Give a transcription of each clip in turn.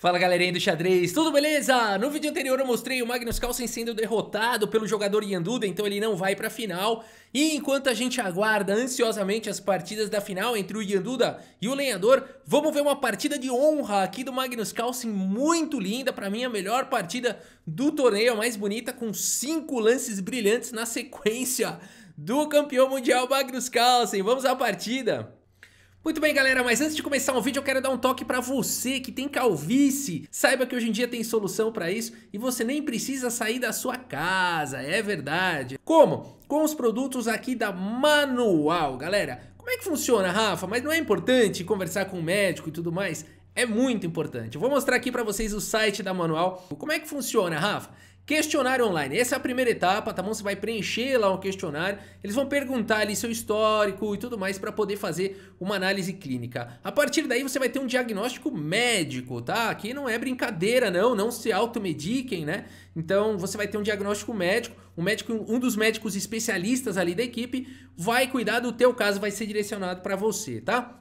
Fala galerinha do xadrez, tudo beleza? No vídeo anterior eu mostrei o Magnus Carlsen sendo derrotado pelo jogador Yanduda, então ele não vai pra final. E enquanto a gente aguarda ansiosamente as partidas da final entre o Yanduda e o Lenhador, vamos ver uma partida de honra aqui do Magnus Carlsen, muito linda, pra mim a melhor partida do torneio, a mais bonita, com cinco lances brilhantes na sequência do campeão mundial Magnus Carlsen. Vamos à partida! Muito bem, galera, mas antes de começar o vídeo, eu quero dar um toque pra você que tem calvície. Saiba que hoje em dia tem solução pra isso e você nem precisa sair da sua casa, é verdade. Como? Com os produtos aqui da Manual, galera. Como é que funciona, Rafa? Mas não é importante conversar com o médico e tudo mais? É muito importante. Eu vou mostrar aqui pra vocês o site da Manual. Como é que funciona, Rafa? Questionário online, essa é a primeira etapa, tá bom? Você vai preencher lá um questionário, eles vão perguntar ali seu histórico e tudo mais para poder fazer uma análise clínica. A partir daí você vai ter um diagnóstico médico, tá? Aqui não é brincadeira não, não se automediquem, né? Então você vai ter um diagnóstico médico, um, médico, um dos médicos especialistas ali da equipe vai cuidar do teu caso, vai ser direcionado para você, tá?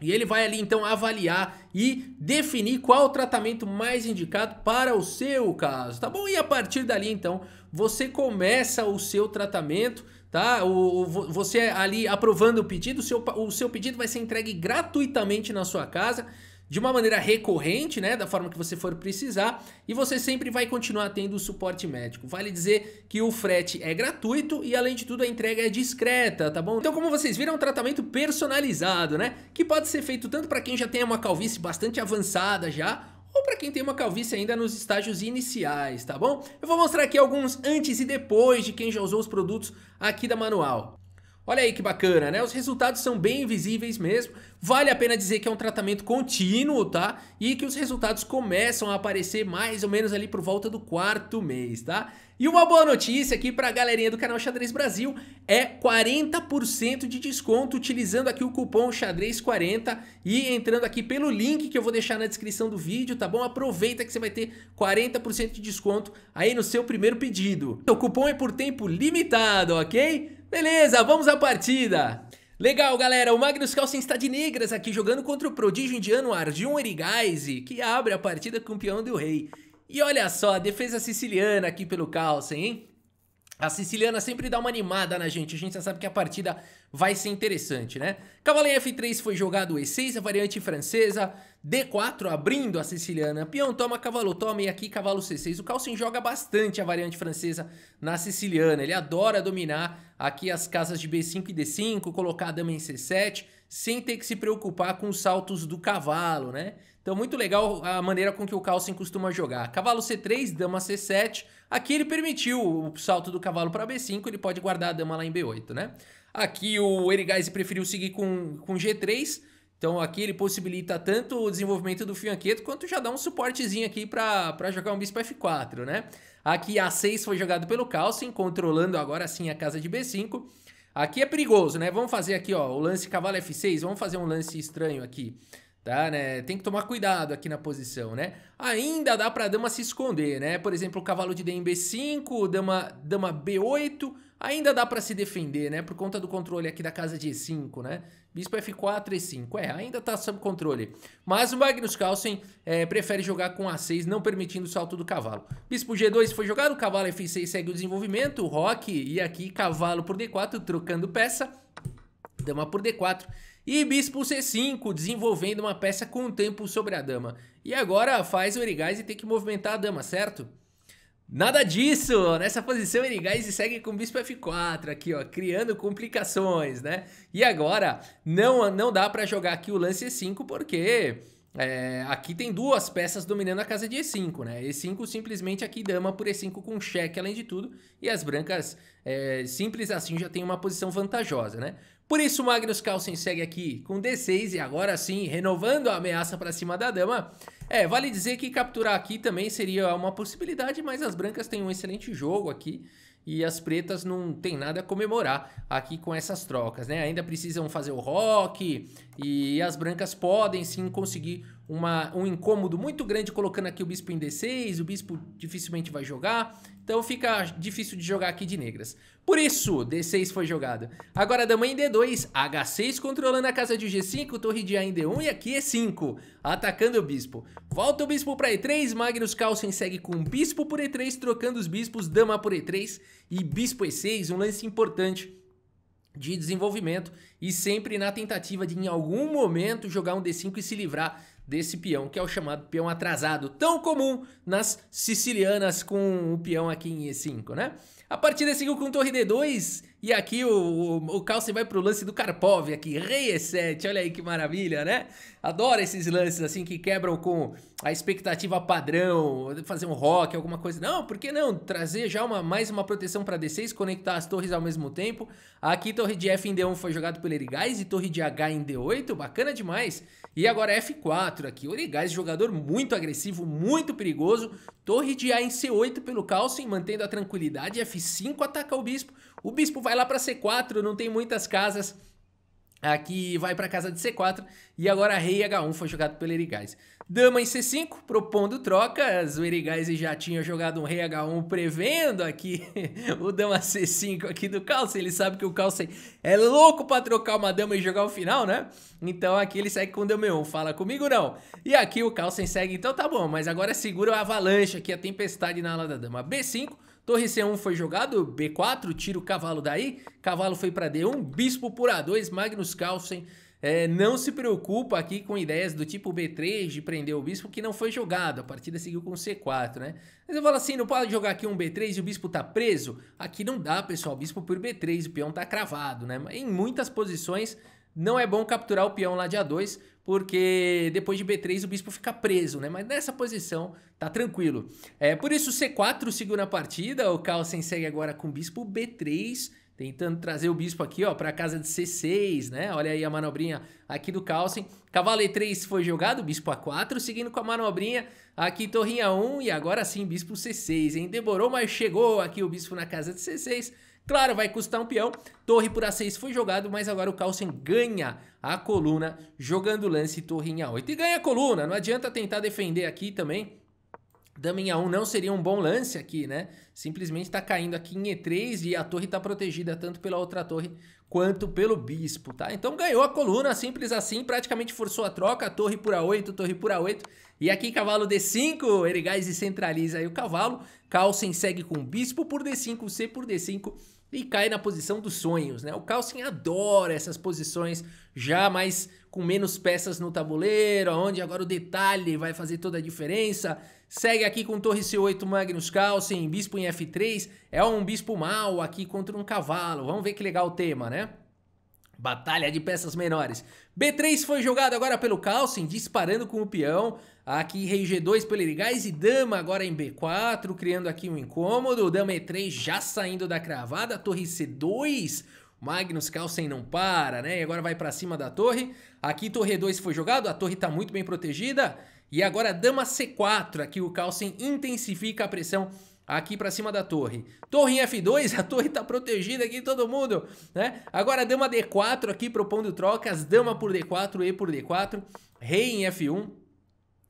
E ele vai ali então avaliar e definir qual o tratamento mais indicado para o seu caso, tá bom? E a partir dali então você começa o seu tratamento, tá? O, o você ali aprovando o pedido, o seu, o seu pedido vai ser entregue gratuitamente na sua casa de uma maneira recorrente, né, da forma que você for precisar, e você sempre vai continuar tendo o suporte médico. Vale dizer que o frete é gratuito e além de tudo a entrega é discreta, tá bom? Então, como vocês viram, é um tratamento personalizado, né, que pode ser feito tanto para quem já tem uma calvície bastante avançada já, ou para quem tem uma calvície ainda nos estágios iniciais, tá bom? Eu vou mostrar aqui alguns antes e depois de quem já usou os produtos aqui da Manual. Olha aí que bacana, né? Os resultados são bem visíveis mesmo. Vale a pena dizer que é um tratamento contínuo, tá? E que os resultados começam a aparecer mais ou menos ali por volta do quarto mês, tá? E uma boa notícia aqui pra galerinha do canal Xadrez Brasil é 40% de desconto utilizando aqui o cupom Xadrez40 e entrando aqui pelo link que eu vou deixar na descrição do vídeo, tá bom? Aproveita que você vai ter 40% de desconto aí no seu primeiro pedido. O cupom é por tempo limitado, ok? Beleza, vamos à partida. Legal, galera, o Magnus Carlsen está de negras aqui jogando contra o prodígio indiano Arjun Erigaisi, que abre a partida com o peão do rei. E olha só, a defesa siciliana aqui pelo Carlsen, hein? A siciliana sempre dá uma animada na gente, a gente já sabe que a partida vai ser interessante, né? Cavalo em F3 foi jogado E6, a variante francesa, D4 abrindo a siciliana, peão toma, cavalo toma e aqui cavalo C6. O Carlsen joga bastante a variante francesa na siciliana, ele adora dominar aqui as casas de B5 e D5, colocar a dama em C7, sem ter que se preocupar com os saltos do cavalo, né? Então muito legal a maneira com que o Carlsen costuma jogar. Cavalo C3, dama C7, aqui ele permitiu o salto do cavalo para B5, ele pode guardar a dama lá em B8, né? Aqui o Erigaise preferiu seguir com, com G3, então aqui ele possibilita tanto o desenvolvimento do Fianqueto quanto já dá um suportezinho aqui para jogar um bispo F4, né? Aqui A6 foi jogado pelo Carlsen, controlando agora sim a casa de B5. Aqui é perigoso, né? Vamos fazer aqui, ó, o lance cavalo F6, vamos fazer um lance estranho aqui, tá, né? Tem que tomar cuidado aqui na posição, né? Ainda dá pra dama se esconder, né? Por exemplo, o cavalo de D em B5, dama, dama B8 Ainda dá para se defender, né? Por conta do controle aqui da casa de E5, né? Bispo F4 e 5. É, ainda tá sob controle. Mas o Magnus Carlsen é, prefere jogar com A6, não permitindo o salto do cavalo. Bispo G2 foi jogado, cavalo F6 segue o desenvolvimento, Roque e aqui cavalo por D4, trocando peça. Dama por D4. E bispo C5, desenvolvendo uma peça com o tempo sobre a dama. E agora faz o origás e tem que movimentar a dama, certo? Nada disso! Nessa posição, Enigás e segue com bispo F4 aqui, ó, criando complicações, né? E agora, não, não dá para jogar aqui o lance E5 porque é, aqui tem duas peças dominando a casa de E5, né? E5 simplesmente aqui dama por E5 com cheque, além de tudo, e as brancas, é, simples assim, já tem uma posição vantajosa, né? Por isso, Magnus Carlsen segue aqui com D6 e agora sim, renovando a ameaça para cima da dama. É, vale dizer que capturar aqui também seria uma possibilidade, mas as brancas têm um excelente jogo aqui e as pretas não tem nada a comemorar aqui com essas trocas, né? Ainda precisam fazer o rock e as brancas podem sim conseguir uma, um incômodo muito grande colocando aqui o bispo em D6, o bispo dificilmente vai jogar então fica difícil de jogar aqui de negras. Por isso, D6 foi jogado. Agora dama em D2, H6 controlando a casa de G5, torre de A em D1 e aqui E5, atacando o bispo. Volta o bispo para E3, Magnus Carlsen segue com bispo por E3, trocando os bispos, dama por E3 e bispo E6, um lance importante de desenvolvimento e sempre na tentativa de em algum momento jogar um D5 e se livrar desse peão, que é o chamado peão atrasado, tão comum nas sicilianas com o peão aqui em E5, né? A partir desse, com torre D2 e aqui o, o, o Carlsen vai pro lance do Karpov aqui, rei E7, olha aí que maravilha, né? Adoro esses lances assim que quebram com a expectativa padrão, fazer um rock, alguma coisa. Não, por que não? Trazer já uma, mais uma proteção para D6, conectar as torres ao mesmo tempo. Aqui torre de F em D1 foi jogado pelo Erigais e torre de H em D8, bacana demais. E agora F4 aqui, o Erigais jogador muito agressivo, muito perigoso. Torre de A em C8 pelo Carlsen, mantendo a tranquilidade. F5 ataca o bispo. O bispo vai lá para C4, não tem muitas casas. Aqui vai para casa de C4 e agora rei H1 foi jogado pelo Erigais. Dama em C5, propondo trocas. O Erigais já tinha jogado um rei H1 prevendo aqui o dama C5 aqui do Carlsen. Ele sabe que o Carlsen é louco para trocar uma dama e jogar o final, né? Então aqui ele segue com dama E1, fala comigo não. E aqui o Carlsen segue, então tá bom, mas agora segura a avalanche aqui, a tempestade na ala da dama. B5, Torre C1 foi jogado, B4, tira o cavalo daí, cavalo foi para D1, bispo por A2, Magnus Carlsen é, não se preocupa aqui com ideias do tipo B3 de prender o bispo que não foi jogado, a partida seguiu com C4, né? Mas eu falo assim, não pode jogar aqui um B3 e o bispo tá preso? Aqui não dá, pessoal, bispo por B3, o peão tá cravado, né? Em muitas posições não é bom capturar o peão lá de A2, porque depois de B3 o bispo fica preso, né? Mas nessa posição tá tranquilo. É, por isso C4 segura a partida, o Carlsen segue agora com o bispo B3, tentando trazer o bispo aqui, ó, para casa de C6, né? Olha aí a manobrinha aqui do Carlsen. Cavalo E3 foi jogado, bispo A4, seguindo com a manobrinha aqui torrinha 1 e agora sim bispo C6, hein? Demorou, mas chegou aqui o bispo na casa de C6. Claro, vai custar um peão. Torre por A6 foi jogado, mas agora o Carlsen ganha a coluna jogando lance torre em A8. E ganha a coluna, não adianta tentar defender aqui também. Dama em A1 não seria um bom lance aqui, né? Simplesmente está caindo aqui em E3 e a torre está protegida tanto pela outra torre quanto pelo bispo, tá? Então ganhou a coluna, simples assim, praticamente forçou a troca, torre por A8, torre por A8. E aqui cavalo D5, Erigais centraliza aí o cavalo, Carlsen segue com bispo por D5, C por D5, e cai na posição dos sonhos, né? O Carlsen adora essas posições já mais com menos peças no tabuleiro, onde agora o detalhe vai fazer toda a diferença. Segue aqui com Torre C8 Magnus Carlsen, bispo em F3, é um bispo mal aqui contra um cavalo. Vamos ver que legal o tema, né? Batalha de peças menores. B3 foi jogado agora pelo Carlsen, disparando com o peão. Aqui rei G2 pelo Irigais e dama agora em B4, criando aqui um incômodo. Dama E3 já saindo da cravada, torre C2. Magnus Carlsen não para, né? E agora vai para cima da torre. Aqui torre E2 foi jogado, a torre tá muito bem protegida. E agora dama C4, aqui o Carlsen intensifica a pressão aqui para cima da torre. Torre em F2, a torre tá protegida aqui todo mundo, né? Agora dama D4 aqui propondo trocas, dama por D4 e por D4, rei em F1.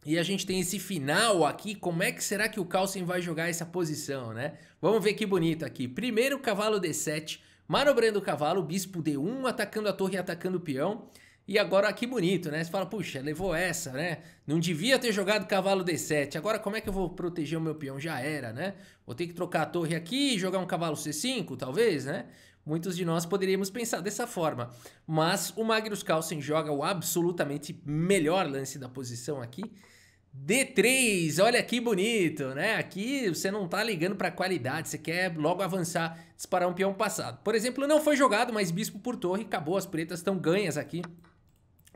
E a gente tem esse final aqui, como é que será que o Carlsen vai jogar essa posição, né? Vamos ver que bonito aqui. Primeiro cavalo D7, manobrando o cavalo, bispo D1, atacando a torre e atacando o peão. E agora ah, que bonito, né? Você fala, puxa, levou essa, né? Não devia ter jogado cavalo D7. Agora como é que eu vou proteger o meu peão? Já era, né? Vou ter que trocar a torre aqui, jogar um cavalo C5, talvez, né? Muitos de nós poderíamos pensar dessa forma. Mas o Magnus Carlsen joga o absolutamente melhor lance da posição aqui. D3, olha que bonito, né? Aqui você não tá ligando para qualidade, você quer logo avançar, disparar um peão passado. Por exemplo, não foi jogado, mas bispo por torre, acabou, as pretas estão ganhas aqui.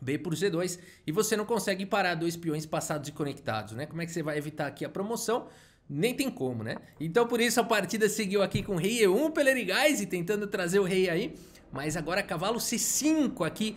B por G2 e você não consegue parar dois peões passados e conectados, né? Como é que você vai evitar aqui a promoção? Nem tem como, né? Então por isso a partida seguiu aqui com rei E1 pela e tentando trazer o rei aí, mas agora cavalo C5 aqui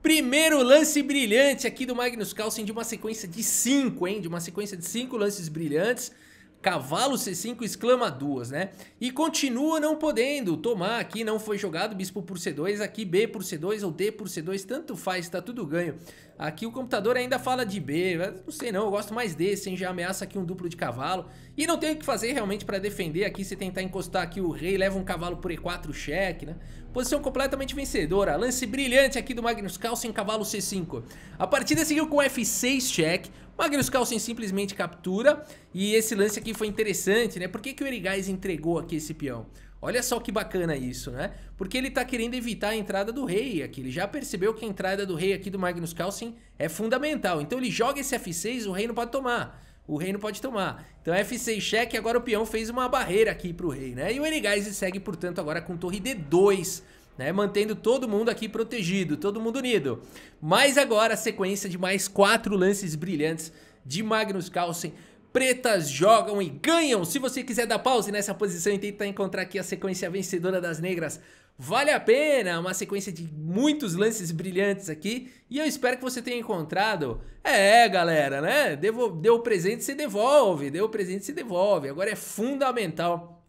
Primeiro lance brilhante aqui do Magnus Carlsen de uma sequência de 5, hein? De uma sequência de 5 lances brilhantes. Cavalo C5 exclama duas, né? E continua não podendo tomar aqui, não foi jogado bispo por C2, aqui B por C2 ou D por C2, tanto faz, tá tudo ganho. Aqui o computador ainda fala de B, não sei não, eu gosto mais desse, hein? Já ameaça aqui um duplo de cavalo. E não tem o que fazer realmente para defender aqui, se tentar encostar aqui o rei, leva um cavalo por E4 cheque, né? Posição completamente vencedora, lance brilhante aqui do Magnus Carlsen, cavalo C5. A partida seguiu com F6 cheque, Magnus Carlsen simplesmente captura e esse lance aqui foi interessante, né? Por que, que o Erigais entregou aqui esse peão? Olha só que bacana isso, né? Porque ele está querendo evitar a entrada do rei aqui. Ele já percebeu que a entrada do rei aqui do Magnus Carlsen é fundamental. Então ele joga esse F6, o rei não pode tomar. O rei não pode tomar. Então F6 cheque, agora o peão fez uma barreira aqui para o rei, né? E o Erigaize segue, portanto, agora com torre D2. Né, mantendo todo mundo aqui protegido, todo mundo unido. Mas agora a sequência de mais quatro lances brilhantes de Magnus Carlsen pretas jogam e ganham. Se você quiser dar pause nessa posição e tentar encontrar aqui a sequência vencedora das negras, vale a pena. Uma sequência de muitos lances brilhantes aqui. E eu espero que você tenha encontrado. É, é galera, né? Devo, deu o presente, se devolve. Deu o presente, se devolve. Agora é fundamental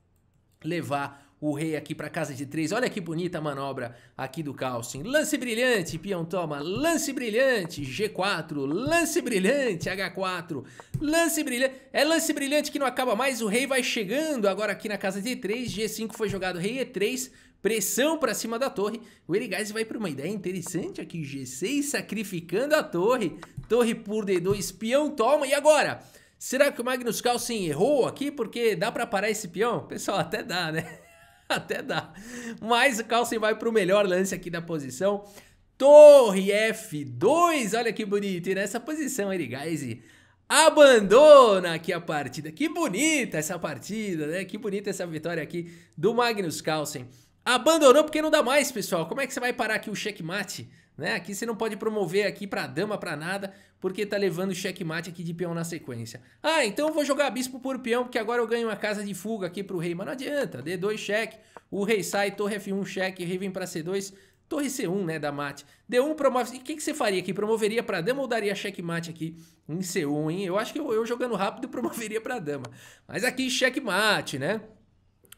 levar o rei aqui para casa de três. Olha que bonita a manobra aqui do Carlsen. Lance brilhante, peão toma. Lance brilhante, G4. Lance brilhante, H4. Lance brilhante. É lance brilhante que não acaba mais. O rei vai chegando agora aqui na casa de três. G5 foi jogado rei E3. Pressão para cima da torre. O Erigais vai para uma ideia interessante aqui. G6 sacrificando a torre. Torre por D2, peão toma. E agora? Será que o Magnus Carlsen errou aqui? Porque dá para parar esse peão? Pessoal, até dá, né? Até dá. Mas o Carlsen vai para o melhor lance aqui da posição. Torre F2, olha que bonito. E nessa posição, Erigaize abandona aqui a partida. Que bonita essa partida, né? Que bonita essa vitória aqui do Magnus Carlsen. Abandonou porque não dá mais, pessoal. Como é que você vai parar aqui o checkmate né? Aqui você não pode promover aqui para dama, para nada, porque tá levando checkmate aqui de peão na sequência. Ah, então eu vou jogar bispo por peão, porque agora eu ganho uma casa de fuga aqui pro rei. Mas não adianta, D2 cheque, o rei sai, torre F1 cheque, rei vem para C2, torre C1, né, da mate. D1 promove... E o que, que você faria aqui? Promoveria para dama ou daria checkmate aqui em C1, hein? Eu acho que eu, eu jogando rápido promoveria para dama. Mas aqui checkmate, né?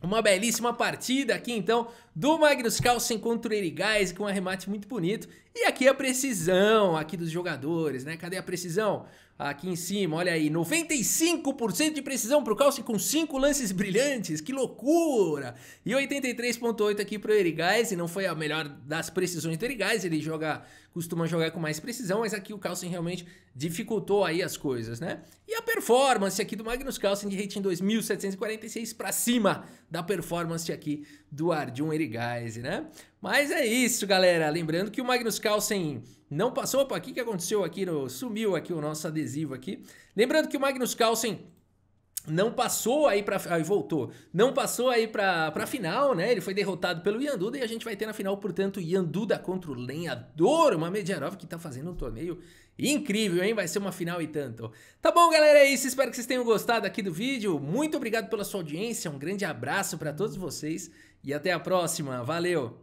Uma belíssima partida aqui então do Magnus Carlsen contra o Erigais com um arremate muito bonito. E aqui a precisão aqui dos jogadores, né? Cadê a precisão? aqui em cima, olha aí, 95% de precisão para o Calci com 5 lances brilhantes, que loucura! E 83.8 aqui para o Erigais, e não foi a melhor das precisões do Erigais, ele joga, costuma jogar com mais precisão, mas aqui o Calci realmente dificultou aí as coisas, né? E a performance aqui do Magnus Carlsen de rating 2746 para cima da performance aqui do Arjun Erigais, né? Mas é isso, galera. Lembrando que o Magnus Carlsen não passou. Opa, o que, que aconteceu aqui? No, sumiu aqui o nosso adesivo aqui. Lembrando que o Magnus Carlsen não passou aí para aí voltou não passou aí para final né ele foi derrotado pelo Yanduda e a gente vai ter na final portanto Yanduda contra o Lenhador uma Mediarov que tá fazendo um torneio incrível hein vai ser uma final e tanto tá bom galera é isso espero que vocês tenham gostado aqui do vídeo muito obrigado pela sua audiência um grande abraço para todos vocês e até a próxima valeu